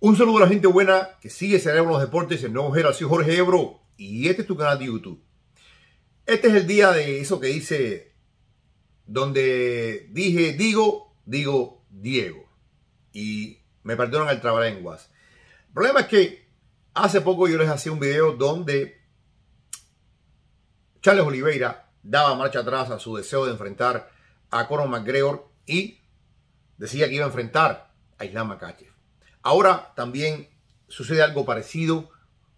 Un saludo a la gente buena que sigue Cerebro los Deportes el Nuevo Gera. Jorge Ebro y este es tu canal de YouTube. Este es el día de eso que hice, donde dije digo, digo Diego. Y me perdieron el trabalenguas. El problema es que hace poco yo les hacía un video donde Charles Oliveira daba marcha atrás a su deseo de enfrentar a Conor McGregor y decía que iba a enfrentar a Islam Makachev. Ahora también sucede algo parecido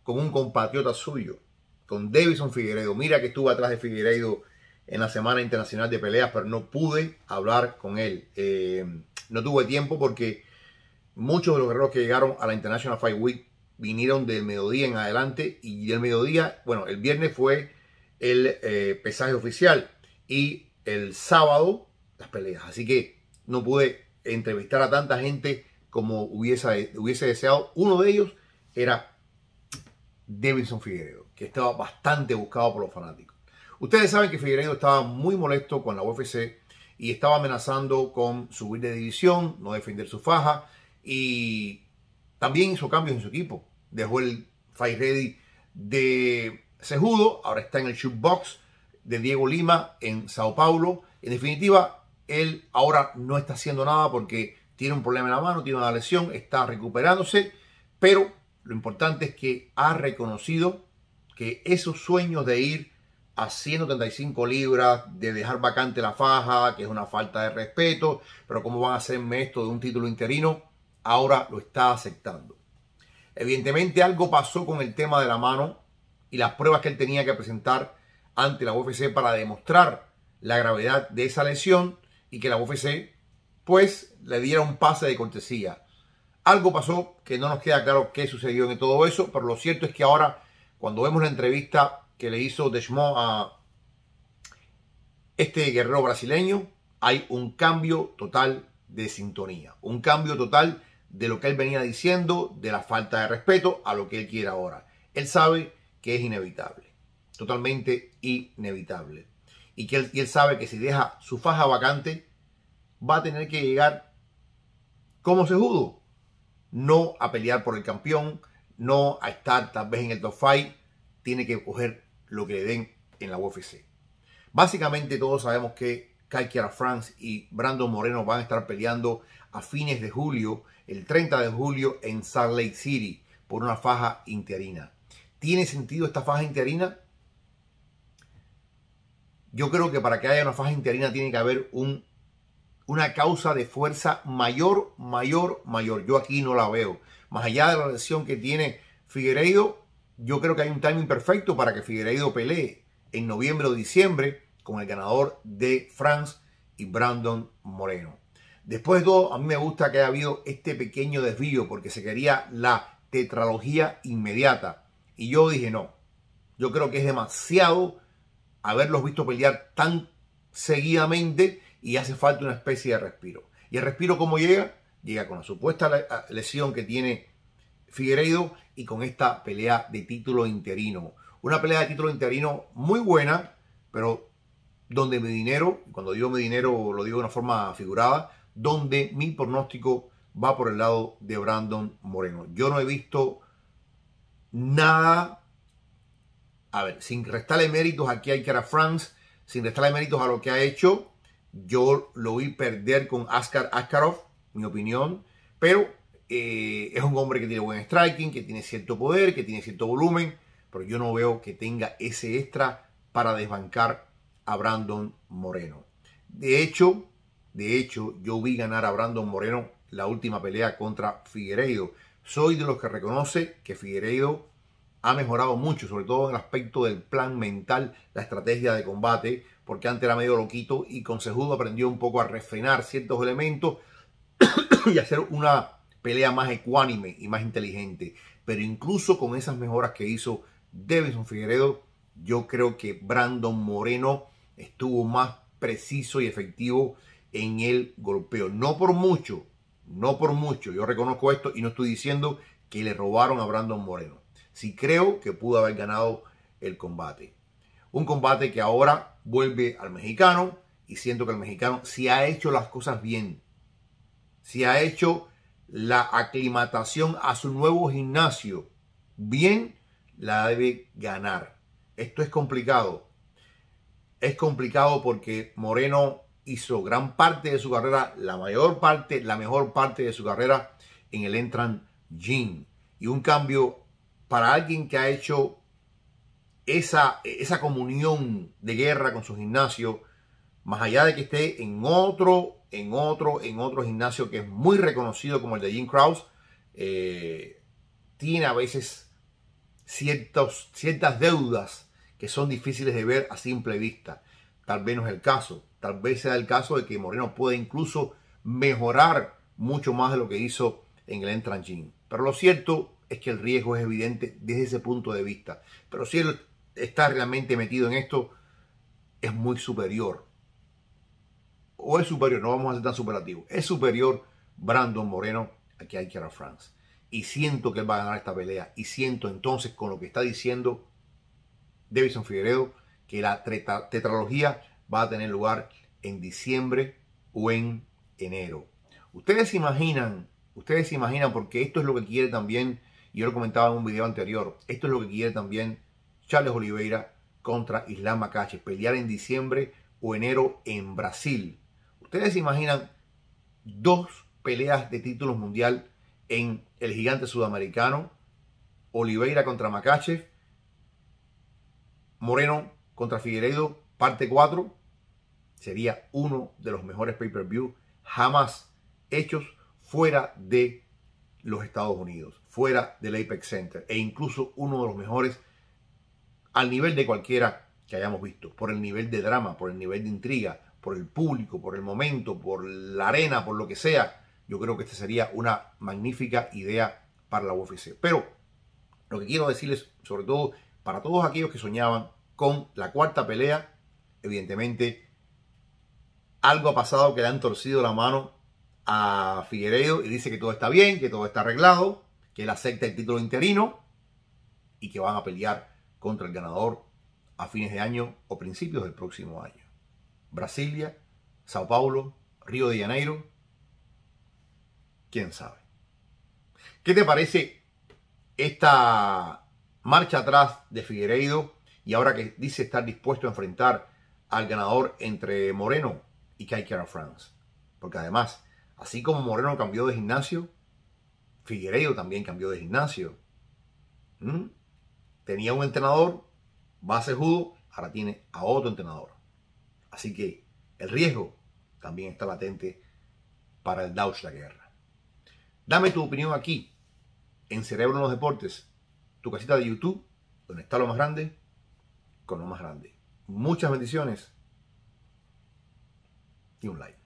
con un compatriota suyo, con Davison Figueiredo. Mira que estuvo atrás de Figueiredo en la Semana Internacional de Peleas, pero no pude hablar con él. Eh, no tuve tiempo porque muchos de los guerreros que llegaron a la International Fight Week vinieron del mediodía en adelante y el mediodía, bueno, el viernes fue el eh, pesaje oficial y el sábado las peleas. Así que no pude entrevistar a tanta gente como hubiese, hubiese deseado. Uno de ellos era Davidson Figueredo, que estaba bastante buscado por los fanáticos. Ustedes saben que Figueiredo estaba muy molesto con la UFC y estaba amenazando con subir de división, no defender su faja y también hizo cambios en su equipo. Dejó el fight ready de Sejudo, ahora está en el shootbox de Diego Lima en Sao Paulo. En definitiva, él ahora no está haciendo nada porque tiene un problema en la mano, tiene una lesión, está recuperándose, pero lo importante es que ha reconocido que esos sueños de ir a 135 libras, de dejar vacante la faja, que es una falta de respeto, pero ¿cómo van a hacerme esto de un título interino? Ahora lo está aceptando. Evidentemente algo pasó con el tema de la mano y las pruebas que él tenía que presentar ante la UFC para demostrar la gravedad de esa lesión y que la UFC le diera un pase de cortesía. Algo pasó que no nos queda claro qué sucedió en todo eso, pero lo cierto es que ahora, cuando vemos la entrevista que le hizo Desmond a este guerrero brasileño, hay un cambio total de sintonía, un cambio total de lo que él venía diciendo, de la falta de respeto a lo que él quiere ahora. Él sabe que es inevitable, totalmente inevitable. Y que él, él sabe que si deja su faja vacante, va a tener que llegar como se judo. No a pelear por el campeón, no a estar tal vez en el top fight. Tiene que coger lo que le den en la UFC. Básicamente todos sabemos que Kai France y Brandon Moreno van a estar peleando a fines de julio, el 30 de julio en Salt Lake City por una faja interina. ¿Tiene sentido esta faja interina? Yo creo que para que haya una faja interina tiene que haber un una causa de fuerza mayor, mayor, mayor. Yo aquí no la veo. Más allá de la lesión que tiene Figueiredo, yo creo que hay un timing perfecto para que Figueiredo pelee en noviembre o diciembre con el ganador de France y Brandon Moreno. Después de todo, a mí me gusta que haya habido este pequeño desvío porque se quería la tetralogía inmediata. Y yo dije, no, yo creo que es demasiado haberlos visto pelear tan seguidamente y hace falta una especie de respiro. ¿Y el respiro cómo llega? Llega con la supuesta lesión que tiene Figueiredo y con esta pelea de título interino. Una pelea de título interino muy buena, pero donde mi dinero, cuando digo mi dinero lo digo de una forma figurada, donde mi pronóstico va por el lado de Brandon Moreno. Yo no he visto nada, a ver, sin restarle méritos aquí a France, sin restarle méritos a lo que ha hecho, yo lo vi perder con Askar Askarov, mi opinión, pero eh, es un hombre que tiene buen striking, que tiene cierto poder, que tiene cierto volumen, pero yo no veo que tenga ese extra para desbancar a Brandon Moreno. De hecho, de hecho, yo vi ganar a Brandon Moreno la última pelea contra Figueiredo. Soy de los que reconoce que Figueredo ha mejorado mucho, sobre todo en el aspecto del plan mental, la estrategia de combate, porque antes era medio loquito y con aprendió un poco a refrenar ciertos elementos y hacer una pelea más ecuánime y más inteligente. Pero incluso con esas mejoras que hizo Davidson Figueredo, yo creo que Brandon Moreno estuvo más preciso y efectivo en el golpeo. No por mucho, no por mucho. Yo reconozco esto y no estoy diciendo que le robaron a Brandon Moreno. Sí creo que pudo haber ganado el combate. Un combate que ahora vuelve al mexicano y siento que el mexicano si ha hecho las cosas bien, si ha hecho la aclimatación a su nuevo gimnasio bien, la debe ganar. Esto es complicado. Es complicado porque Moreno hizo gran parte de su carrera, la mayor parte, la mejor parte de su carrera en el Entran Gym. Y un cambio para alguien que ha hecho esa, comunión de guerra con su gimnasio, más allá de que esté en otro, en otro, en otro gimnasio que es muy reconocido como el de Jim Krause, eh, tiene a veces ciertas deudas que son difíciles de ver a simple vista. Tal vez no es el caso, tal vez sea el caso de que Moreno pueda incluso mejorar mucho más de lo que hizo en el Entran Pero lo cierto es que el riesgo es evidente desde ese punto de vista. Pero si el, está realmente metido en esto, es muy superior. O es superior, no vamos a ser tan superativos, Es superior Brandon Moreno a que hay que France. Y siento que él va a ganar esta pelea. Y siento entonces con lo que está diciendo Davison Figueredo que la tetralogía va a tener lugar en diciembre o en enero. Ustedes se imaginan, ustedes se imaginan, porque esto es lo que quiere también, yo lo comentaba en un video anterior, esto es lo que quiere también Charles Oliveira contra Islam Macache pelear en diciembre o enero en Brasil. Ustedes se imaginan dos peleas de títulos mundial en el gigante sudamericano, Oliveira contra Macache Moreno contra Figueiredo, parte 4, sería uno de los mejores pay-per-view jamás hechos fuera de los Estados Unidos, fuera del Apex Center e incluso uno de los mejores al nivel de cualquiera que hayamos visto, por el nivel de drama, por el nivel de intriga, por el público, por el momento, por la arena, por lo que sea. Yo creo que esta sería una magnífica idea para la UFC. Pero lo que quiero decirles, sobre todo para todos aquellos que soñaban con la cuarta pelea, evidentemente algo ha pasado que le han torcido la mano a Figueredo y dice que todo está bien, que todo está arreglado, que él acepta el título interino y que van a pelear contra el ganador a fines de año o principios del próximo año. Brasilia, Sao Paulo, Río de Janeiro, quién sabe. ¿Qué te parece esta marcha atrás de Figueiredo y ahora que dice estar dispuesto a enfrentar al ganador entre Moreno y Kai France? Porque además, así como Moreno cambió de gimnasio, Figueiredo también cambió de gimnasio. ¿Mm? tenía un entrenador, base judo, ahora tiene a otro entrenador. Así que el riesgo también está latente para el Dauch la guerra. Dame tu opinión aquí, en Cerebro en los Deportes, tu casita de YouTube, donde está lo más grande, con lo más grande. Muchas bendiciones y un like.